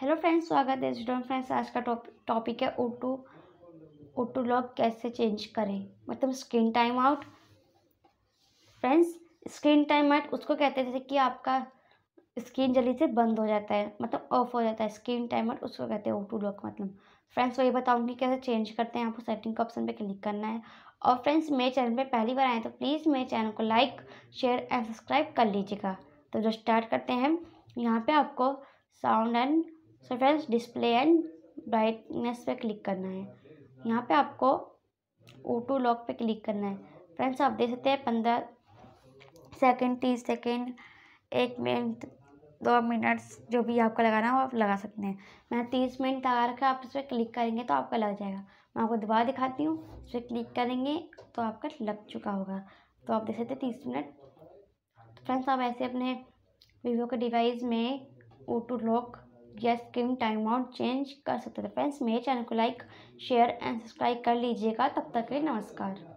hello friends स्वागत है student friends आज का टॉपिक है ओटू ओटू लॉग कैसे चेंज करें मतलब screen time out friends screen time out उसको कहते हैं जैसे कि आपका स्क्रीन जल्दी से बंद हो जाता है मतलब ऑफ हो जाता है स्क्रीन टाइम आउट उसको कहते हैं ओटू लॉक मतलब फ्रेंड्स वही बताऊंगी कैसे चेंज करते हैं आपको सेटिंग का ऑप्शन पर क्लिक करना है और फ्रेंड्स मेरे चैनल पर पहली बार आए तो प्लीज़ मेरे चैनल को लाइक शेयर एंड सब्सक्राइब कर लीजिएगा तो जो स्टार्ट करते हैं यहाँ पर आपको sound and so friends display and brightness पे क्लिक करना है यहाँ पे आपको ओ लॉक पे क्लिक करना है फ्रेंड्स आप देख सकते हैं पंद्रह सेकेंड तीस सेकेंड एक मिनट दो मिनट्स जो भी आपको लगाना है वो आप लगा सकते हैं मैं तीस मिनट लगा रखा आप इस पर क्लिक करेंगे तो आपका लग जाएगा मैं आपको दोबारा दिखाती हूँ इस पर क्लिक करेंगे तो आपका लग चुका होगा तो आप देख सकते हैं तीस मिनट फ्रेंड्स आप ऐसे अपने वीवो के डिवाइस में ओ लॉक या स्क्रीन टाइम आउट चेंज कर सकते थे फ्रेंड्स मेरे चैनल को लाइक शेयर एंड सब्सक्राइब कर लीजिएगा तब तक के लिए नमस्कार